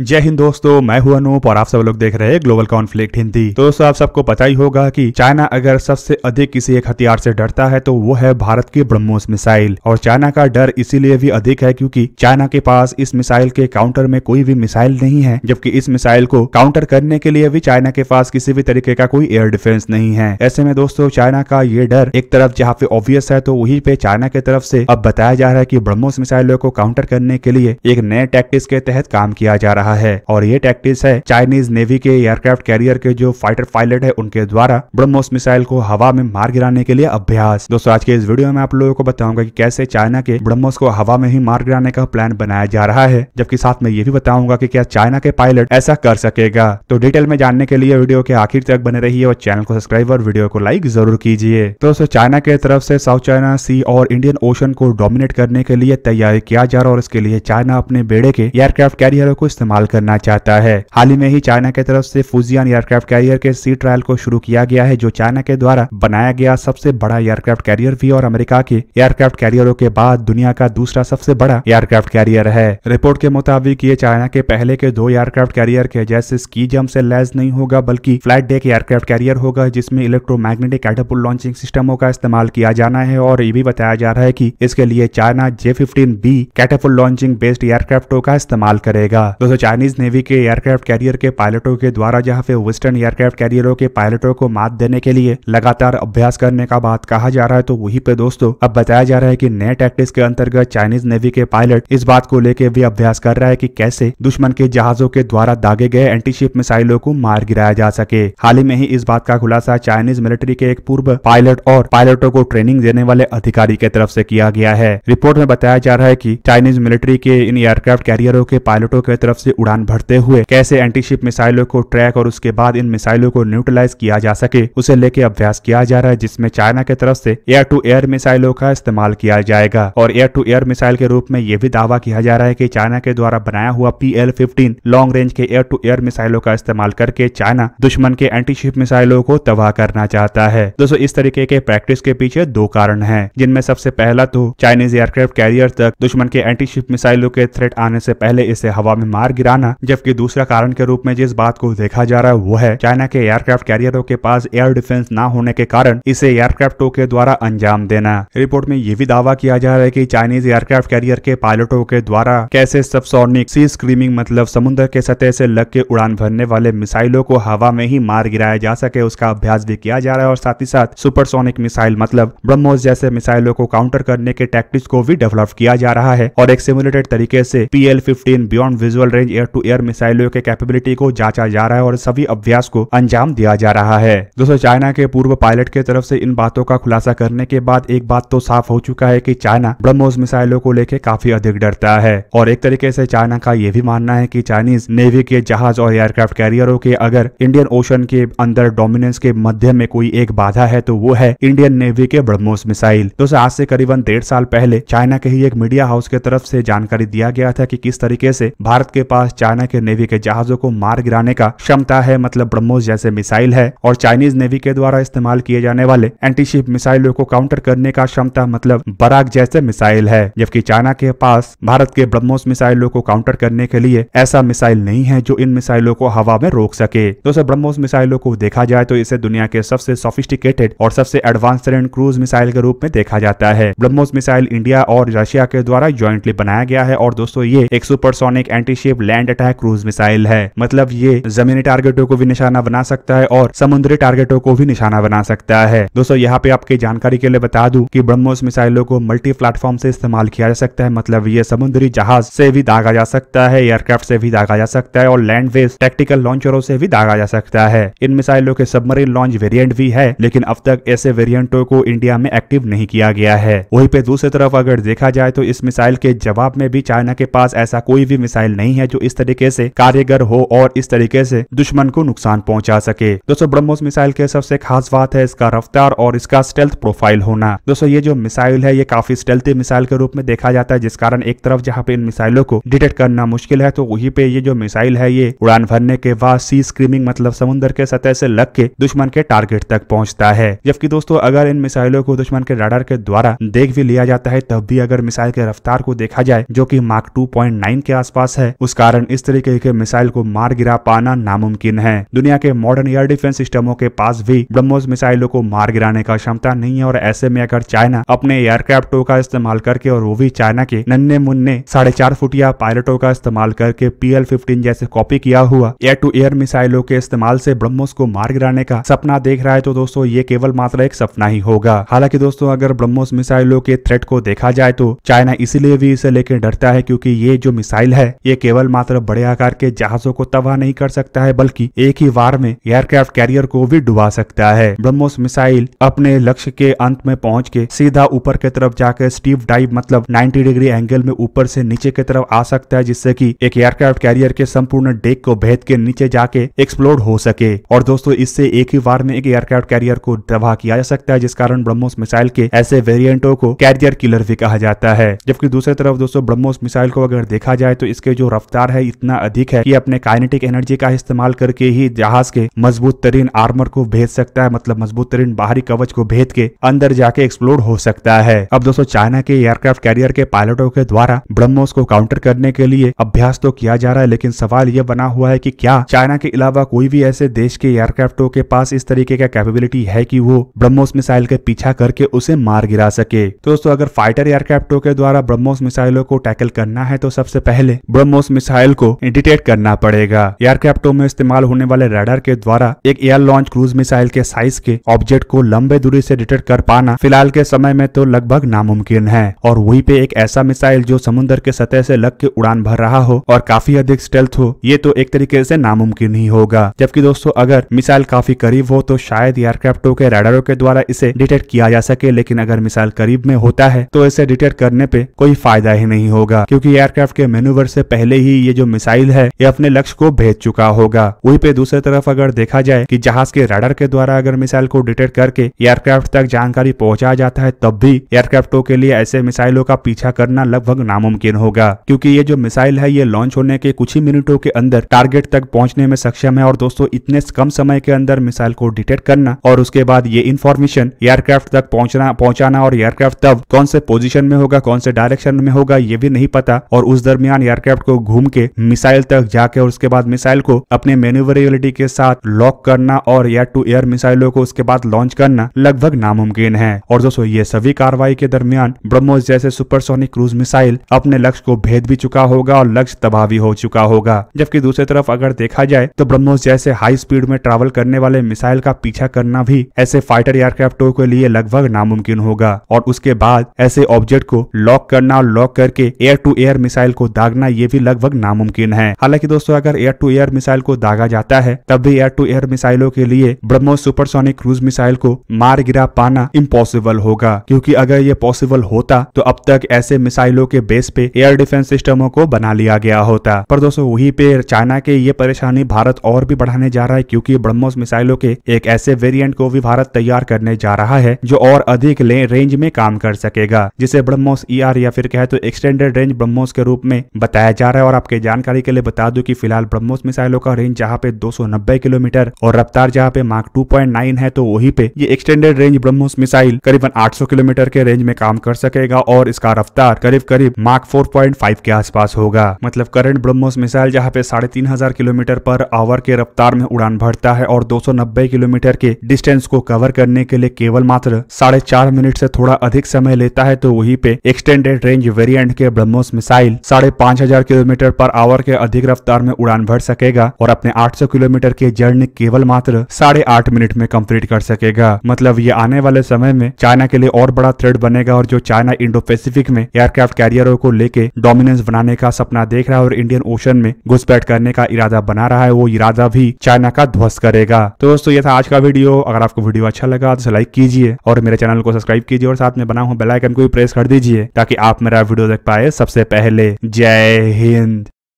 जय हिंद दोस्तों मैं हूं अनूप और आप सब लोग देख रहे हैं ग्लोबल कॉन्फ्लिक्ट हिंदी दोस्तों आप सबको पता ही होगा कि चाइना अगर सबसे अधिक किसी एक हथियार से डरता है तो वो है भारत की ब्रह्मोस मिसाइल और चाइना का डर इसीलिए भी अधिक है क्योंकि चाइना के पास इस मिसाइल के काउंटर में कोई भी मिसाइल नहीं है जबकि इस मिसाइल को काउंटर करने के लिए भी चाइना के पास किसी भी तरीके का कोई एयर डिफेंस नहीं है ऐसे में दोस्तों चाइना का ये डर एक तरफ जहाँ पे ऑब्वियस है तो वही पे चाइना की तरफ से अब बताया जा रहा है की ब्रह्मोस मिसाइलों को काउंटर करने के लिए एक नए टैक्टिस के तहत काम किया जा रहा है रहा है और ये टैक्टिस है चाइनीज नेवी के एयरक्राफ्ट कैरियर के जो फाइटर पायलट है उनके द्वारा ब्रह्मोस मिसाइल को हवा में मार गिराने के लिए अभ्यास दोस्तों आज के इस वीडियो में आप लोगों को बताऊंगा की कैसे चाइना के ब्रह्मोस को हवा में ही मार गिराने का प्लान बनाया जा रहा है जबकि साथ में ये भी बताऊंगा की क्या चाइना के पायलट ऐसा कर सकेगा तो डिटेल में जानने के लिए वीडियो के आखिर तक बने रही और चैनल को सब्सक्राइब और वीडियो को लाइक जरूर कीजिए दोस्तों चाइना के तरफ से साउथ चाइना सी और इंडियन ओशन को डोमिनेट करने के लिए तैयारी किया जा रहा है और इसके लिए चाइना अपने बेड़े के एयरक्राफ्ट कैरियरों को इस्तेमाल बहाल करना चाहता है हाल ही में ही चाइना की तरफ से फुजियान एयरक्राफ्ट कैरियर के सी ट्रायल को शुरू किया गया है जो चाइना के द्वारा बनाया गया सबसे बड़ा एयरक्राफ्ट कैरियर भी और अमेरिका के एयरक्राफ्ट कैरियरों के बाद दुनिया का दूसरा सबसे बड़ा एयरक्राफ्ट कैरियर है रिपोर्ट के मुताबिक ये चाइना के पहले के दो एयरक्राफ्ट कैरियर के जैसे स्की जम्प से लैस नहीं होगा बल्कि फ्लैट डेक एयरक्राफ्ट कैरियर होगा जिसमें इलेक्ट्रोमैग्नेटिक एडपुल लॉन्चिंग सिस्टमों का इस्तेमाल किया जाना है और ये भी बताया जा रहा है कि इसके लिए China J fifteen B catapult launching based एयरक्राफ्टों का इस्तेमाल करेगा दोस्तों चाइनीज नेवी के एयरक्राफ्ट कैरियर के पायलटों के द्वारा जहां पे वेस्टर्न एयरक्राफ्ट कैरियरों के पायलटों को मात देने के लिए लगातार अभ्यास करने का बात कहा जा रहा है तो वही पे दोस्तों अब बताया जा रहा है की नए टैक्टिस के अंतर्गत चाइनीज नेवी के पायलट इस बात को लेकर भी अभ्यास कर रहा है की कैसे दुश्मन के जहाजों के द्वारा दागे गए एंटीशिप मिसाइलों को मार गिराया जा सके हाल ही में ही इस बात का खुलासा चाइनीज मिलिट्री के एक पूर्व पायलट और पायलटों को ट्रेनिंग देने वाले अधिकारी के तरफ से किया गया है रिपोर्ट में बताया जा रहा है कि चाइनीज मिलिट्री के इन एयरक्राफ्ट कैरियरों के पायलटों की तरफ से उड़ान भरते हुए कैसे एंटीशिप मिसाइलों को ट्रैक और उसके बाद इन मिसाइलों को न्यूट्रलाइज किया जा सके उसे लेके अभ्यास किया जा रहा है जिसमें चाइना के तरफ से एयर टू एयर मिसाइलों का इस्तेमाल किया जाएगा और एयर टू एयर मिसाइल के रूप में यह भी दावा किया जा रहा है की चाइना के द्वारा बनाया हुआ P L fifteen long range के एयर टू एयर मिसाइलों का इस्तेमाल करके चाइना दुश्मन के एंटीशिप मिसाइलों को तबाह करना चाहता है दोस्तों इस तरीके के प्रैक्टिस के पीछे दो कारण है जिनमें सबसे पहला तो चाइनीज एयरक्राफ्ट कैरियर तक दुश्मन के एंटीशिप मिसाइलों के थ्रेट आने से पहले इसे हवा में मार गिराना जबकि दूसरा कारण के रूप में जिस बात को देखा जा रहा है वो है चाइना के एयरक्राफ्ट कैरियरों के पास एयर डिफेंस न होने के कारण इसे एयरक्राफ्टों के द्वारा अंजाम देना रिपोर्ट में ये भी दावा किया जा रहा है की चाइनीज एयरक्राफ्ट कैरियर के पायलटों के द्वारा कैसे सबसोनिक सी स्क्रीमिंग मतलब समुद्र के सतह से लग के उड़ान भरने वाले मिसाइलों को हवा में ही मार गिराया जा सके उसका अभ्यास भी किया जा रहा है और साथ ही साथ सुपरसोनिक मिसाइल मतलब ब्रह्मोस जैसे मिसाइलों को काउंटर करने के टैक्टिक्स को भी डेवलप किया जा रहा है और एक सिमुलेटेड तरीके से P L fifteen beyond visual range range air to air मिसाइलों के कैपेबिलिटी को जांचा जा रहा है और सभी अभ्यास को अंजाम दिया जा रहा है दोस्तों चाइना के पूर्व पायलट के तरफ से इन बातों का खुलासा करने के बाद एक बात तो साफ हो चुका है की चाइना ब्रह्मोस मिसाइलों को लेकर काफी अधिक डरता है और एक तरीके से चाइना का यह भी मानना है की चाइनीज नेवी के जहाज और एयरक्राफ्ट कैरियरों के अगर इंडियन ओशन के अंदर डोमिनेंस के मध्य में कोई एक बाधा है तो वो है इंडियन नेवी के ब्रह्मोस मिसाइल दोस्तों आज से करीबन डेढ़ साल पहले चाइना के ही एक मीडिया हाउस के तरफ से जानकारी दिया गया था कि किस तरीके से भारत के पास पास चाइना के नेवी के जहाजों को मार गिराने का क्षमता है मतलब ब्रह्मोस जैसे मिसाइल है और चाइनीज नेवी के द्वारा इस्तेमाल किए जाने वाले एंटीशिप मिसाइलों को काउंटर करने का क्षमता मतलब बराक जैसे मिसाइल है जबकि चाइना के पास भारत के ब्रह्मोस मिसाइलों को काउंटर करने के लिए ऐसा मिसाइल नहीं है जो इन मिसाइलों को हवा में रोक सके दोस्तों ब्रह्मोस मिसाइलों को देखा जाए तो इसे दुनिया के सबसे सोफिस्टिकेटेड और सबसे एडवांस क्रूज मिसाइल के रूप में देखा जाता है ब्रह्मोस मिसाइल इंडिया और रशिया के द्वारा ज्वाइंटली बनाया गया है और दोस्तों ये एक supersonic antiship land attack cruise missile है मतलब ये जमीनी टारगेटों को भी निशाना बना सकता है और समुद्री टारगेटों को भी निशाना बना सकता है दोस्तों यहाँ पे आपकी जानकारी के लिए बता दू की ब्रह्मोस मिसाइलों को मल्टी प्लेटफॉर्म से इस्तेमाल किया जा सकता है मतलब ये समुद्री जहाज से भी दागा जा सकता है एयरक्राफ्ट से भी दागा जा सकता है और लैंड बेस टेक्टिकल लॉन्चरों से भी दागा जा सकता है इन मिसाइलों के सबमरीन लॉन्च वेरियंट भी है लेकिन अब तक ऐसे वेरियंटो को इंडिया में एक्टिव नहीं किया गया है वहीं पे दूसरी तरफ अगर देखा जाए तो इस मिसाइल के जवाब में भी चाइना के पास ऐसा कोई भी मिसाइल नहीं है जो जो इस तरीके से कार्यगर हो और इस तरीके से दुश्मन को नुकसान पहुंचा सके दोस्तों ब्रह्मोस मिसाइल के सबसे खास बात है इसका रफ्तार और इसका स्टेल्थ प्रोफाइल होना दोस्तों ये जो मिसाइल है ये काफी स्टेल्थी मिसाइल के रूप में देखा जाता है जिस कारण एक तरफ जहाँ पे इन मिसाइलों को डिटेक्ट करना मुश्किल है तो वही पे ये जो मिसाइल है ये उड़ान भरने के बाद सी स्क्रीमिंग मतलब समुद्र के सतह से लग के दुश्मन के टारगेट तक पहुंचता है जबकि दोस्तों अगर इन मिसाइलों को दुश्मन के राडार के द्वारा देख भी लिया जाता है तब भी अगर मिसाइल के रफ्तार को देखा जाए जो की मार्क टू के आसपास है उसका कारण इस तरीके के मिसाइल को मार गिरा पाना नामुमकिन है दुनिया के मॉडर्न एयर डिफेंस सिस्टमों के पास भी ब्रह्मोस मिसाइलों को मार गिराने का क्षमता नहीं है और ऐसे में अगर चाइना अपने एयरक्राफ्टों का इस्तेमाल करके और वो भी चाइना के नन्हे मुन्ने साढ़े चार फुटिया पायलटों का इस्तेमाल करके पी एल फिफ्टीन जैसे कॉपी किया हुआ एयर टू एयर मिसाइलों के इस्तेमाल से ब्रह्मोस को मार गिराने का सपना देख रहा है तो दोस्तों ये केवल मात्र एक सपना ही होगा हालांकि दोस्तों अगर ब्रह्मोस मिसाइलों के थ्रेट को देखा जाए तो चाइना इसीलिए भी इसे लेकर डरता है क्योंकि ये जो मिसाइल है ये केवल मात्र बड़े आकार के जहाजों को तबाह नहीं कर सकता है बल्कि एक ही वार में एयरक्राफ्ट कैरियर को भी डुबा सकता है ब्रह्मोस मिसाइल अपने लक्ष्य के अंत में पहुंच के सीधा ऊपर की तरफ जाकर स्टीव डाइव मतलब 90 डिग्री एंगल में ऊपर से नीचे की तरफ आ सकता है जिससे कि एक एयरक्राफ्ट कैरियर के संपूर्ण डेक को भेद के नीचे जाके एक्सप्लोड हो सके और दोस्तों इससे एक ही वार में एक एयरक्राफ्ट कैरियर को तबाह किया जा सकता है जिस कारण ब्रह्मोस मिसाइल के ऐसे वेरियंटो को कैरियर किलर भी कहा जाता है जबकि दूसरी तरफ दोस्तों ब्रह्मोस मिसाइल को अगर देखा जाए तो इसके जो रफ्तार रफ्तार है इतना अधिक है कि अपने काइनेटिक एनर्जी का इस्तेमाल करके ही जहाज के मजबूत तरीन आर्मर को भेज सकता है मतलब मजबूत तरीन बाहरी कवच को भेद के अंदर जाके एक्सप्लोर हो सकता है अब दोस्तों चाइना के एयरक्राफ्ट कैरियर के पायलटों के द्वारा ब्रह्मोस को काउंटर करने के लिए अभ्यास तो किया जा रहा है लेकिन सवाल यह बना हुआ है की क्या चाइना के अलावा कोई भी ऐसे देश के एयरक्राफ्टों के पास इस तरीके का कैपेबिलिटी है की वो ब्रह्मोस मिसाइल के पीछा करके उसे मार गिरा सके तो दोस्तों अगर फाइटर एयरक्राफ्टों के द्वारा ब्रह्मोस मिसाइलों को टैकल करना है तो सबसे पहले ब्रह्मोस मिसाइल को इंडिटेट करना पड़ेगा एयरक्राफ्टों में इस्तेमाल होने वाले रेडर के द्वारा एक एयर लॉन्च क्रूज मिसाइल के साइज के ऑब्जेक्ट को लंबे दूरी से डिटेक्ट कर पाना फिलहाल के समय में तो लगभग नामुमकिन है और वहीं पे एक ऐसा मिसाइल जो समुद्र के सतह से लग के उड़ान भर रहा हो और काफी अधिक स्टेल्थ हो ये तो एक तरीके से नामुमकिन ही होगा जबकि दोस्तों अगर मिसाइल काफी करीब हो तो शायद एयरक्राफ्टों के रेडरों के द्वारा इसे डिटेक्ट किया जा सके लेकिन अगर मिसाइल करीब में होता है तो इसे डिटेक्ट करने पे कोई फायदा ही नहीं होगा क्योंकि एयरक्राफ्ट के मेनूवर से पहले ही ये जो मिसाइल है ये अपने लक्ष्य को भेज चुका होगा वही पे दूसरी तरफ अगर देखा जाए कि जहाज के रडर के द्वारा अगर मिसाइल को डिटेक्ट करके एयरक्राफ्ट तक जानकारी पहुंचाया जाता है तब भी एयरक्राफ्टों के लिए ऐसे मिसाइलों का पीछा करना लगभग नामुमकिन होगा क्योंकि ये जो मिसाइल है ये लॉन्च होने के कुछ ही मिनटों के अंदर टारगेट तक पहुंचने में सक्षम है और दोस्तों इतने कम समय के अंदर मिसाइल को डिटेक्ट करना और उसके बाद ये इन्फॉर्मेशन एयरक्राफ्ट तक पहुंचना पहुंचाना और एयरक्राफ्ट तब कौन से पोजीशन में होगा कौन से डायरेक्शन में होगा ये भी नहीं पता और उस दरमियान एयरक्राफ्ट को घूम के मिसाइल तक जाके और उसके बाद मिसाइल को अपने मेन्यूवरेबिलिटी के साथ लॉक करना और एयर टू एयर मिसाइलों को उसके बाद लॉन्च करना लगभग नामुमकिन है और दोस्तों ये सभी कार्रवाई के दरमियान ब्रह्मोस जैसे सुपरसोनिक क्रूज मिसाइल अपने लक्ष्य को भेद भी चुका होगा और लक्ष्य तबाह भी हो चुका होगा जबकि दूसरी तरफ अगर देखा जाए तो ब्रह्मोस जैसे हाई स्पीड में ट्रेवल करने वाले मिसाइल का पीछा करना भी ऐसे फाइटर एयरक्राफ्टों के लिए लगभग नामुमकिन होगा और उसके बाद ऐसे ऑब्जेक्ट को लॉक करना और लॉक करके एयर टू एयर मिसाइल को दागना ये भी लगभग नामुमकिन है हालांकि दोस्तों अगर एयर टू एयर मिसाइल को दागा जाता है तब भी एयर टू एयर मिसाइलों के लिए ब्रह्मोस सुपरसोनिक क्रूज मिसाइल को मार गिरा पाना इम्पॉसिबल होगा क्यूँकी अगर ये पॉसिबल होता तो अब तक ऐसे मिसाइलों के बेस पे एयर डिफेंस सिस्टमों को बना लिया गया होता पर दोस्तों वही पे चाइना के ये परेशानी भारत और भी बढ़ाने जा रहा है क्योंकि ब्रह्मोस मिसाइलों के एक ऐसे वेरिएंट को भी भारत तैयार करने जा रहा है जो और अधिक रेंज में काम कर सकेगा जिसे ब्रह्मोस ईआर e या फिर कहे तो एक्सटेंडेड रेंज ब्रह्मोस के रूप में बताया जा रहा है और आप आपके जानकारी के लिए बता दूं कि फिलहाल ब्रह्मोस मिसाइलों का रेंज जहां पे 290 किलोमीटर और रफ्तार जहां पे मार्क 2.9 है तो वहीं पे ये एक्सटेंडेड रेंज ब्रह्मोस मिसाइल करीबन 800 किलोमीटर के रेंज में काम कर सकेगा और इसका रफ्तार करीब करीब मार्क 4.5 के आसपास होगा मतलब करंट ब्रह्मोस मिसाइल जहाँ पे साढ़े तीन हजार किलोमीटर पर आवर के रफ्तार में उड़ान भरता है और दो किलोमीटर के डिस्टेंस को कवर करने के लिए केवल मात्र साढ़े चार मिनट से थोड़ा अधिक समय लेता है तो वहीं पे एक्सटेंडेड रेंज वेरिएंट के ब्रह्मोस मिसाइल साढ़े पांच हजार किलोमीटर पर आवर के अधिक रफ्तार में उड़ान भर सकेगा और अपने 800 किलोमीटर की जर्नी केवल मात्र साढ़े आठ मिनट में कंप्लीट कर सकेगा मतलब ये आने वाले समय में चाइना के लिए और बड़ा थ्रेड बनेगा और जो चाइना इंडो पैसिफिक में एयरक्राफ्ट कैरियरों को लेके डोमिनेंस बनाने का सपना देख रहा है और इंडियन ओशन में घुसपैठ करने का इरादा बना रहा है वो इरादा भी चाइना का ध्वस्त करेगा तो दोस्तों ये था आज का वीडियो अगर आपको वीडियो अच्छा लगा तो लाइक कीजिए और मेरे चैनल को सब्सक्राइब कीजिए और साथ में बना हुआ बेलाइकन को भी प्रेस कर दीजिए ताकि आप मेरा वीडियो देख पाए सबसे पहले जय हिंद